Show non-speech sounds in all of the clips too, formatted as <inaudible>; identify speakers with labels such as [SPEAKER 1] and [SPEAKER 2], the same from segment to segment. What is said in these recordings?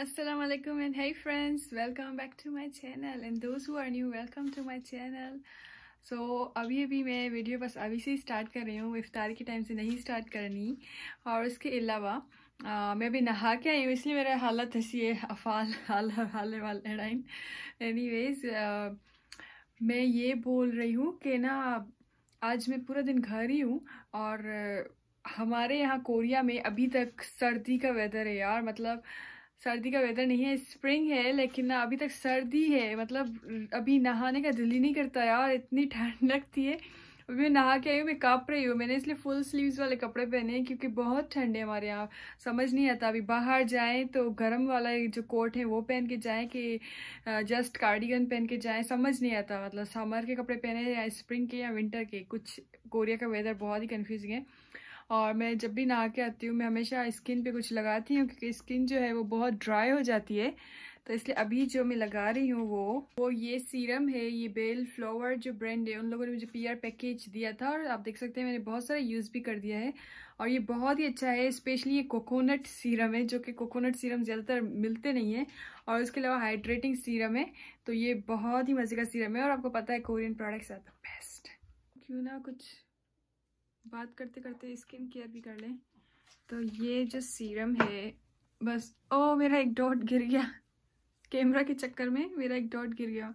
[SPEAKER 1] Assalamu alaikum and hey friends welcome back to my channel and those who are new welcome to my channel so so, अभी अभी मैं video बस अभी से ही start कर रही हूँ इफ्तार के टाइम से नहीं स्टार्ट करनी और उसके अलावा मैं अभी नहा के आई हूँ इसलिए मेरा हालत हंसी है अफाल हाल हाल वाल एडाइन एनी वेज मैं ये बोल रही हूँ कि ना आज मैं पूरा दिन घर ही हूँ और हमारे यहाँ कोरिया में अभी तक सर्दी का वेदर है यार मतलब सर्दी का वेदर नहीं है स्प्रिंग है लेकिन ना अभी तक सर्दी है मतलब अभी नहाने का दिल ही नहीं करता यार इतनी ठंड लगती है अभी मैं नहा के आई हूँ मैं काँप रही हूँ मैंने इसलिए फुल स्लीव्स वाले कपड़े पहने हैं क्योंकि बहुत ठंड है हमारे यहाँ समझ नहीं आता अभी बाहर जाएं तो गर्म वाला जो कोट है वो पहन के जाएं कि जस्ट कार्डिगन पहन के जाएं समझ नहीं आता मतलब समर के कपड़े पहने या स्प्रिंग के या विंटर के कुछ कोरिया का वेदर बहुत ही कन्फ्यूजिंग है और मैं जब भी नहा के आती हूँ मैं हमेशा स्किन पे कुछ लगाती हूँ क्योंकि स्किन जो है वो बहुत ड्राई हो जाती है तो इसलिए अभी जो मैं लगा रही हूँ वो वो ये सीरम है ये बेल फ्लावर जो ब्रांड है उन लोगों ने मुझे पीआर पैकेज दिया था और आप देख सकते हैं मैंने बहुत सारा यूज़ भी कर दिया है और ये बहुत ही अच्छा है स्पेशली ये कोकोनट सीरम है जो कि कोकोनट सीरम ज़्यादातर मिलते नहीं हैं और उसके अलावा हाइड्रेटिंग सीरम है तो ये बहुत ही मज़े का सीरम है और आपको पता है Korean products are the best क्यों ना कुछ बात करते करते स्किन केयर भी कर लें तो ये जो सीरम है बस ओ oh, मेरा एक डॉट गिर गया कैमरा के चक्कर में मेरा एक डॉट गिर गया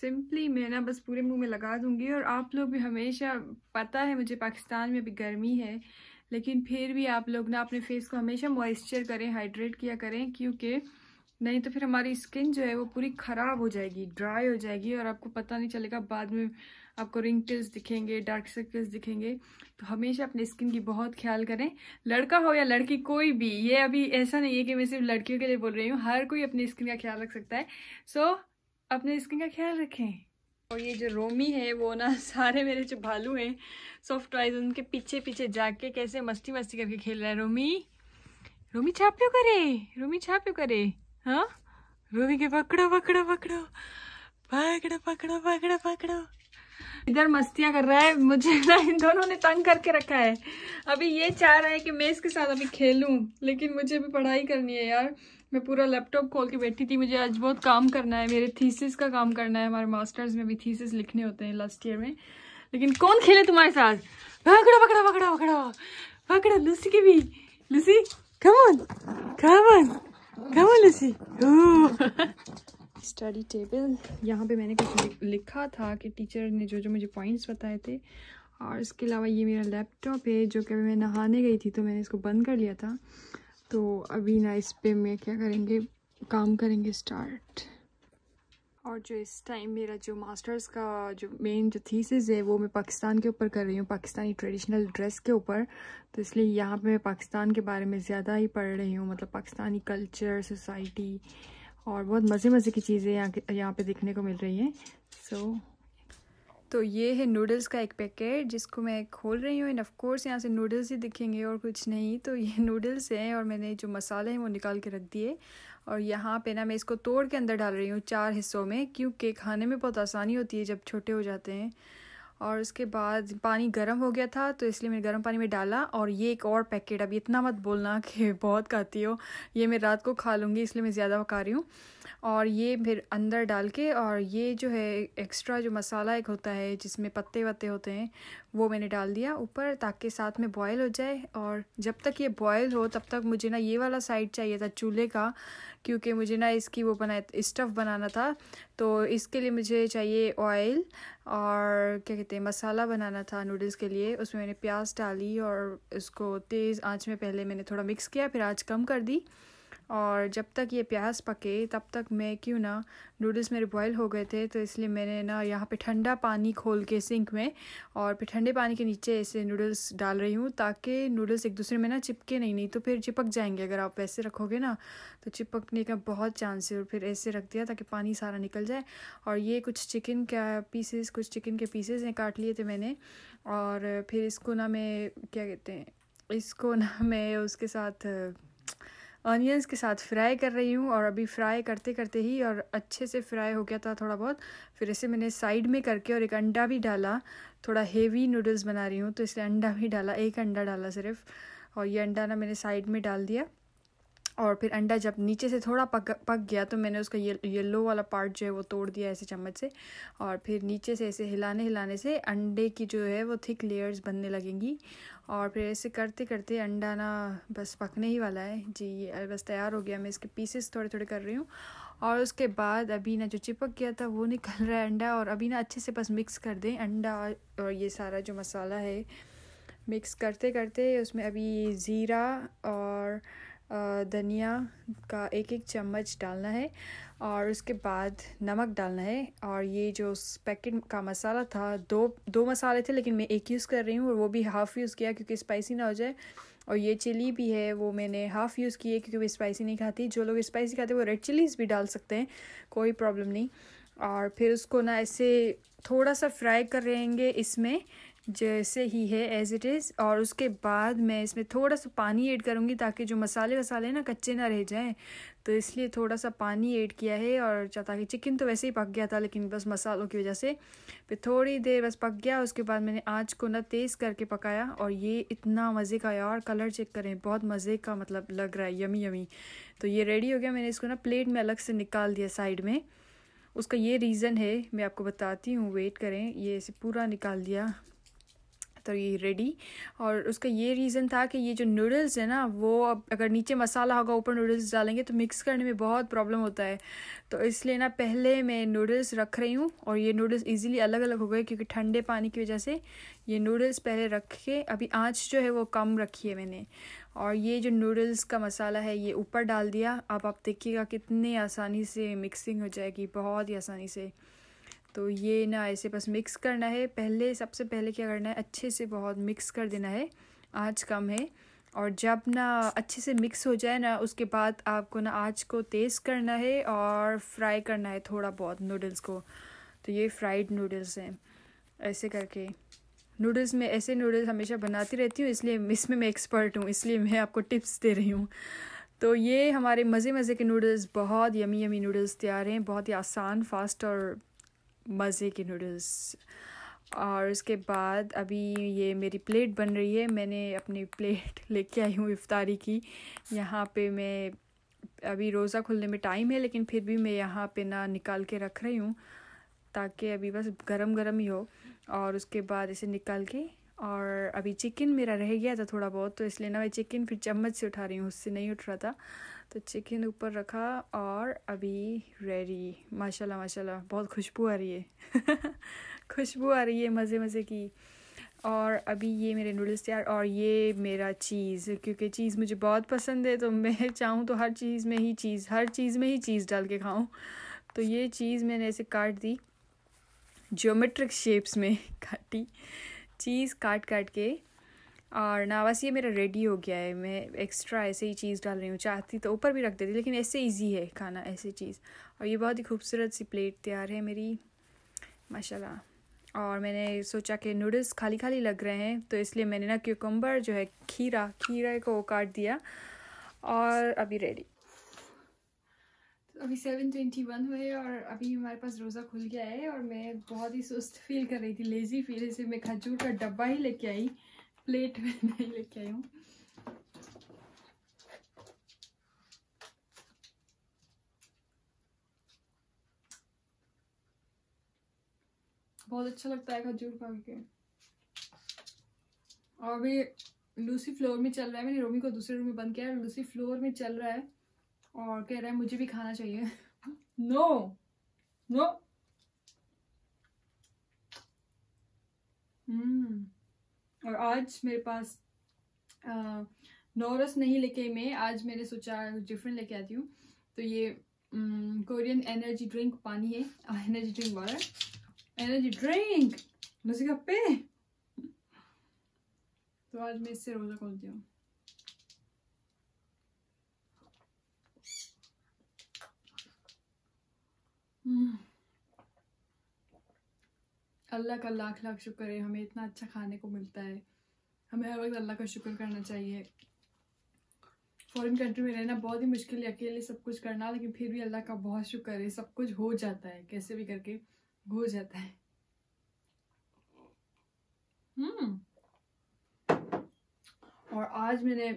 [SPEAKER 1] सिंपली मैं ना बस पूरे मुंह में लगा दूंगी और आप लोग भी हमेशा पता है मुझे पाकिस्तान में भी गर्मी है लेकिन फिर भी आप लोग ना अपने फेस को हमेशा मॉइस्चर करें हाइड्रेट किया करें क्योंकि नहीं तो फिर हमारी स्किन जो है वो पूरी ख़राब हो जाएगी ड्राई हो जाएगी और आपको पता नहीं चलेगा बाद में आपको रिंकल्स दिखेंगे डार्क सर्कल्स दिखेंगे तो हमेशा अपने स्किन की बहुत ख्याल करें लड़का हो या लड़की कोई भी ये अभी ऐसा नहीं है कि मैं सिर्फ लड़कियों के लिए बोल रही हूँ हर कोई अपनी स्किन का ख्याल रख सकता है सो so, अपने स्किन का ख्याल रखें और ये जो रोमी है वो ना <laughs> सारे मेरे जो भालू हैं सॉफ्ट टॉयज उनके पीछे पीछे जाके कैसे मस्ती मस्ती करके खेल रहा है रोमी रोमी छाप्यो करे रोमी छाप्यो करे हाँ रोमी के पकड़ो पकड़ो पकड़ो पकड़ो पकड़ो पकड़ो पकड़ो इधर मस्तियां कर रहा है मुझे ना इन दोनों ने तंग करके रखा है अभी ये चाह रहा है कि मैं इसके साथ अभी खेलूं लेकिन मुझे अभी पढ़ाई करनी है यार मैं पूरा लैपटॉप खोल के बैठी थी मुझे आज बहुत काम करना है मेरे थीसिस का काम करना है हमारे मास्टर्स में भी थीसिस लिखने होते हैं लास्ट ईयर में लेकिन कौन खेले तुम्हारे साथ पकड़ो पकड़ो पकड़ो पकड़ो पकड़ो लूसी की भी Lucy come on come on come on Lucy study table यहाँ पे मैंने कुछ लिखा था कि टीचर ने जो जो मुझे पॉइंट्स बताए थे और इसके अलावा ये मेरा लैपटॉप है जो कि अभी मैं नहाने गई थी तो मैंने इसको बंद कर लिया था तो अभी ना इस पर मैं क्या करेंगे काम करेंगे स्टार्ट और जो इस टाइम मेरा जो मास्टर्स का जो मेन जो थीसिस है वो मैं पाकिस्तान के ऊपर कर रही हूँ पाकिस्तानी ट्रेडिशनल ड्रेस के ऊपर तो इसलिए यहाँ पे मैं पाकिस्तान के बारे में ज़्यादा ही पढ़ रही हूँ मतलब पाकिस्तानी कल्चर सोसाइटी और बहुत मज़े मज़े की चीज़ें यहाँ यहाँ पे देखने को मिल रही हैं सो so, तो ये है नूडल्स का एक पैकेट जिसको मैं खोल रही हूँ एंड ऑफ कोर्स यहाँ से नूडल्स ही दिखेंगे और कुछ नहीं तो ये नूडल्स <laughs> हैं और मैंने जो मसाले हैं वो निकाल के रख दिए और यहाँ पे ना मैं इसको तोड़ के अंदर डाल रही हूँ चार हिस्सों में क्योंकि खाने में बहुत आसानी होती है जब छोटे हो जाते हैं और उसके बाद पानी गर्म हो गया था तो इसलिए मैंने गर्म पानी में डाला और ये एक और पैकेट अभी इतना मत बोलना कि <laughs> बहुत खाती हो ये मैं रात को खा लूँगी इसलिए मैं ज़्यादा पका रही हूँ और ये फिर अंदर डाल के और ये जो है एक्स्ट्रा जो मसाला एक होता है जिसमें पत्ते वत्ते होते हैं वो मैंने डाल दिया ऊपर ताकि साथ में बॉयल हो जाए और जब तक ये बॉयल हो तब तक मुझे ना ये वाला साइड चाहिए था चूल्हे का क्योंकि मुझे ना इसकी वो बनाए स्टफ़ बनाना था तो इसके लिए मुझे चाहिए ऑयल और क्या कहते हैं मसाला बनाना था नूडल्स के लिए उसमें मैंने प्याज डाली और इसको तेज़ आंच में पहले मैंने थोड़ा मिक्स किया फिर आंच कम कर दी और जब तक ये प्याज पके तब तक मैं क्यों ना नूडल्स मेरे बॉयल हो गए थे तो इसलिए मैंने ना यहाँ पे ठंडा पानी खोल के सिंक में और फिर ठंडे पानी के नीचे ऐसे नूडल्स डाल रही हूँ ताकि नूडल्स एक दूसरे में ना चिपके नहीं नहीं तो फिर चिपक जाएंगे अगर आप वैसे रखोगे ना तो चिपकने का बहुत चांस है और फिर ऐसे रख दिया ताकि पानी सारा निकल जाए और ये कुछ चिकन का पीसेस कुछ चिकन के पीसेस हैं काट लिए थे मैंने और फिर इसको ना मैं क्या कहते हैं इसको ना मैं उसके साथ ऑनियंस के साथ फ्राई कर रही हूँ और अभी फ्राई करते करते ही और अच्छे से फ्राई हो गया था थोड़ा बहुत फिर इसे मैंने साइड में करके और एक अंडा भी डाला थोड़ा हेवी नूडल्स बना रही हूँ तो इसलिए अंडा भी डाला एक अंडा डाला सिर्फ और ये अंडा ना मैंने साइड में डाल दिया और फिर अंडा जब नीचे से थोड़ा पक पक गया तो मैंने उसका ये येलो वाला पार्ट जो है वो तोड़ दिया ऐसे चम्मच से और फिर नीचे से ऐसे हिलाने हिलाने से अंडे की जो है वो थिक लेयर्स बनने लगेंगी और फिर ऐसे करते करते अंडा ना बस पकने ही वाला है जी ये बस तैयार हो गया मैं इसके पीसेस थोड़े थोड़े कर रही हूँ और उसके बाद अभी ना जो चिपक गया था वो निकल रहा है अंडा और अभी ना अच्छे से बस मिक्स कर दें अंडा और ये सारा जो मसाला है मिक्स करते करते उसमें अभी ज़ीरा और धनिया का एक एक चम्मच डालना है और उसके बाद नमक डालना है और ये जो पैकेट का मसाला था दो दो मसाले थे लेकिन मैं एक यूज़ कर रही हूँ और वो भी हाफ़ यूज़ किया क्योंकि स्पाइसी ना हो जाए और ये चिली भी है वो मैंने हाफ़ यूज़ की है क्योंकि मैं स्पाइसी नहीं खाती जो लोग स्पाइसी खाते वो रेड चिलीज़ भी डाल सकते हैं कोई प्रॉब्लम नहीं और फिर उसको ना ऐसे थोड़ा सा फ्राई कर रहेंगे इसमें जैसे ही है एज़ इट इज़ और उसके बाद मैं इसमें थोड़ा सा पानी ऐड करूँगी ताकि जो मसाले वसाले ना कच्चे ना रह जाएं तो इसलिए थोड़ा सा पानी ऐड किया है और ताकि चिकन तो वैसे ही पक गया था लेकिन बस मसालों की वजह से फिर थोड़ी देर बस पक गया उसके बाद मैंने आँच को ना तेज़ करके पकाया और ये इतना मज़े का यार कलर चेक करें बहुत मज़े का मतलब लग रहा है यमी यमी तो ये रेडी हो गया मैंने इसको ना प्लेट में अलग से निकाल दिया साइड में उसका ये रीज़न है मैं आपको बताती हूँ वेट करें ये इसे पूरा निकाल दिया तो ये रेडी और उसका ये रीज़न था कि ये जो नूडल्स है ना वो अब अगर नीचे मसाला होगा ऊपर नूडल्स डालेंगे तो मिक्स करने में बहुत प्रॉब्लम होता है तो इसलिए ना पहले मैं नूडल्स रख रही हूँ और ये नूडल्स इजीली अलग अलग हो गए क्योंकि ठंडे पानी की वजह से ये नूडल्स पहले रख के अभी आँच जो है वो कम रखी है मैंने और ये जो नूडल्स का मसाला है ये ऊपर डाल दिया अब आप देखिएगा कितने आसानी से मिक्सिंग हो जाएगी बहुत ही आसानी से तो ये ना ऐसे बस मिक्स करना है पहले सबसे पहले क्या करना है अच्छे से बहुत मिक्स कर देना है आँच कम है और जब ना अच्छे से मिक्स हो जाए ना उसके बाद आपको ना आँच को तेज़ करना है और फ्राई करना है थोड़ा बहुत नूडल्स को तो ये फ्राइड नूडल्स हैं ऐसे करके नूडल्स में ऐसे नूडल्स हमेशा बनाती रहती हूँ इसलिए इसमें मैं एक्सपर्ट हूँ इसलिए मैं आपको टिप्स दे रही हूँ तो ये हमारे मज़े मज़े के नूडल्स बहुत यमी यमी नूडल्स तैयार हैं बहुत ही आसान फास्ट और मज़े के नूडल्स और उसके बाद अभी ये मेरी प्लेट बन रही है मैंने अपनी प्लेट <laughs> लेके आई हूँ इफ्तारी की यहाँ पे मैं अभी रोज़ा खुलने में टाइम है लेकिन फिर भी मैं यहाँ पे ना निकाल के रख रही हूँ ताकि अभी बस गरम गरम ही हो और उसके बाद इसे निकाल के और अभी चिकन मेरा रह गया था थोड़ा बहुत तो इसलिए ना मैं चिकन फिर चम्मच से उठा रही हूँ उससे नहीं उठ रहा था तो चिकन ऊपर रखा और अभी रेडी माशाल्लाह माशाल्लाह बहुत खुशबू आ रही है <laughs> खुशबू आ रही है मज़े मज़े की और अभी ये मेरे नूडल्स तैयार और ये मेरा चीज़ क्योंकि चीज़ मुझे बहुत पसंद है तो मैं <laughs> चाहूँ तो हर चीज़ में ही चीज़ हर चीज़ में ही चीज़ डाल के खाऊँ तो ये चीज़ मैंने ऐसे काट दी ज्योमेट्रिक शेप्स में <laughs> काटी चीज़ काट काट के और ना बस ये मेरा रेडी हो गया है मैं एक्स्ट्रा ऐसे ही चीज़ डाल रही हूँ चाहती तो ऊपर भी रख देती लेकिन ऐसे इजी है खाना ऐसे चीज़ और ये बहुत ही खूबसूरत सी प्लेट तैयार है मेरी माशाल्लाह और मैंने सोचा कि नूडल्स खाली खाली लग रहे हैं तो इसलिए मैंने ना क्यूकम्बर जो है खीरा खीरा को काट दिया और अभी रेडी तो अभी सेवन ट्वेंटी वन हुए और अभी हमारे पास रोज़ा खुल गया है और मैं बहुत ही सुस्त फील कर रही थी लेज़ी फील इसे मैं खजूर का डब्बा ही लेके आई प्लेट में <laughs> नहीं लेके आई हूँ बहुत अच्छा लगता है खजूर खा के और भी लूसी फ्लोर में चल रहा है मैंने रोमी को दूसरे रूम में बंद किया है लूसी फ्लोर में चल रहा है और कह रहा है मुझे भी खाना चाहिए नो नो हम्म और आज मेरे पास नौरस नहीं लेके मैं आज मैंने सोचा डिफरेंट लेके आती हूँ तो ये कोरियन एनर्जी ड्रिंक पानी है energy drink water energy drink lassi का पे तो आज मैं इससे रोज़ा खोलती हूँ हम्म अल्लाह का लाख लाख शुक्र है हमें इतना अच्छा खाने को मिलता है हमें हर वक्त अल्लाह का शुक्र करना चाहिए फॉरेन कंट्री में रहना बहुत ही मुश्किल है अकेले सब कुछ करना लेकिन फिर भी अल्लाह का बहुत शुक्र है सब कुछ हो जाता है कैसे भी करके हो जाता है hmm. और आज मैंने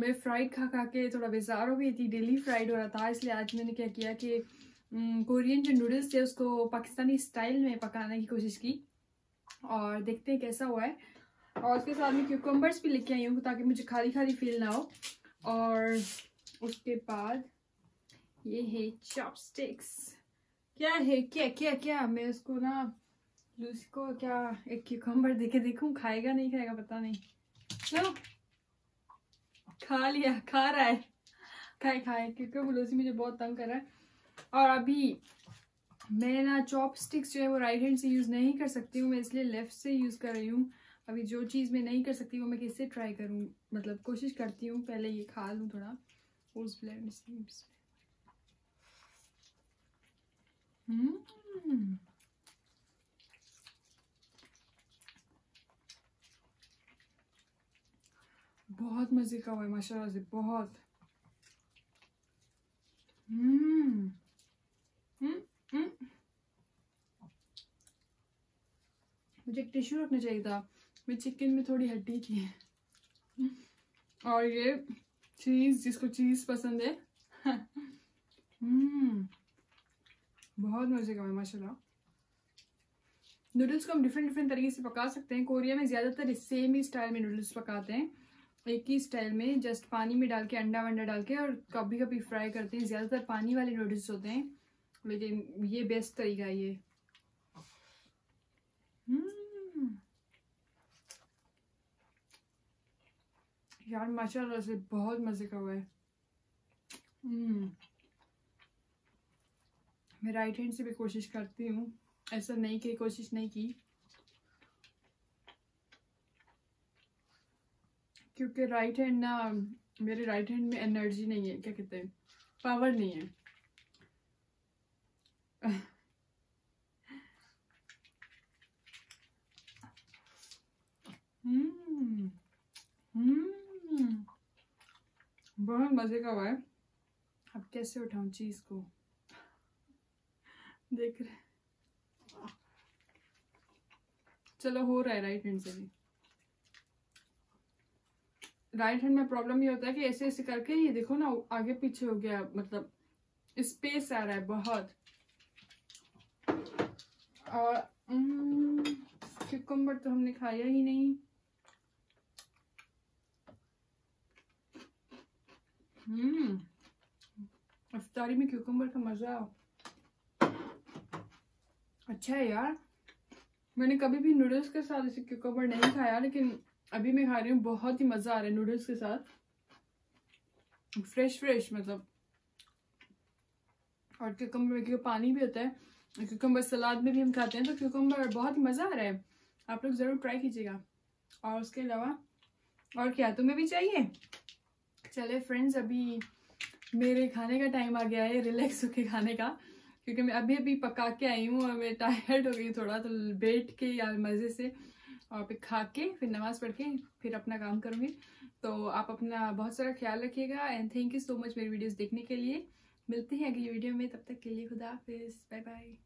[SPEAKER 1] मैं फ्राइड खा खा के थोड़ा बेजार हो गई थी डेली फ्राइड हो रहा था इसलिए आज मैंने क्या किया कि कोरियन जो नूडल्स थे उसको पाकिस्तानी स्टाइल में पकाने की कोशिश की और देखते हैं कैसा हुआ है और उसके साथ में क्यूकम्बर्स भी लेके आई हूँ ताकि मुझे खाली खाली फील ना हो और उसके बाद ये है चॉपस्टिक्स क्या है क्या क्या क्या मैं उसको ना लूसी को क्या एक क्यूकम्बर देखे देखूँ खाएगा नहीं खाएगा पता नहीं चलो खा लिया खा रहा है खाए खाए क्योंकि लूसी मुझे बहुत तंग कर रहा है और अभी मैं ना चॉप स्टिक्स जो है वो राइट हैंड से यूज़ नहीं कर सकती हूँ मैं इसलिए लेफ़्ट से यूज़ कर रही हूँ अभी जो चीज़ मैं नहीं कर सकती वो मैं किससे ट्राई करूँ मतलब कोशिश करती हूँ पहले ये खा लूँ थोड़ा उस ब्लैंड hmm। बहुत मज़े का हुआ है माशाल्लाह से बहुत हम्म मुझे एक टिश्यू रखना चाहिए था मैं चिकन में थोड़ी हड्डी की है और ये चीज़ जिसको चीज़ पसंद है हम्म। बहुत मज़े का है माशाल्लाह नूडल्स को हम डिफरेंट डिफरेंट तरीके से पका सकते हैं कोरिया में ज़्यादातर सेम ही स्टाइल में नूडल्स पकाते हैं एक ही स्टाइल में जस्ट पानी में डाल के अंडा वंडा डाल के और कभी कभी फ्राई करते हैं ज़्यादातर पानी वाले नूडल्स होते हैं लेकिन ये बेस्ट तरीका है ये हम्म यार माशाल्लाह से बहुत मज़े का हुआ है हम्म। मैं राइट हैंड से भी कोशिश करती हूँ ऐसा नहीं की कोशिश नहीं की क्योंकि राइट हैंड ना मेरे राइट हैंड में एनर्जी नहीं है क्या कहते हैं पावर नहीं है बहुत मज़े का हुआ है अब कैसे उठाऊ चीज़ को देख रहे चलो हो रहा है राइट हैंड से भी राइट हैंड में प्रॉब्लम ये होता है कि ऐसे ऐसे करके ये देखो ना आगे पीछे हो गया मतलब स्पेस आ रहा है बहुत और हम्म, तो हमने खाया ही नहीं अफतारी हम्म। में क्यूकम्बर का मज़ा अच्छा है यार मैंने कभी भी नूडल्स के साथ इसे क्यूकम्बर नहीं खाया लेकिन अभी मैं खा रही हूँ बहुत ही मज़ा आ रहा है नूडल्स के साथ फ्रेश फ्रेश मतलब और क्यूकम्बर में क्योंकि पानी भी होता है क्यूकम्बर सलाद में भी हम खाते हैं तो क्यूकम्बर बहुत ही मज़ा आ रहा है आप लोग ज़रूर ट्राई कीजिएगा और उसके अलावा और क्या तुम्हें भी चाहिए चले फ्रेंड्स अभी मेरे खाने का टाइम आ गया है रिलैक्स <laughs> होके खाने का क्योंकि मैं अभी अभी पका के आई हूँ और मैं टायर्ड हो गई थोड़ा तो बैठ के या मज़े से और फिर खा के फिर नमाज़ पढ़ के फिर अपना काम करूँगी तो आप अपना बहुत सारा ख्याल रखिएगा and thank you so much मेरी वीडियोस देखने के लिए मिलते हैं अगली वीडियो में तब तक के लिए खुदा हाफिज़ बाय बाय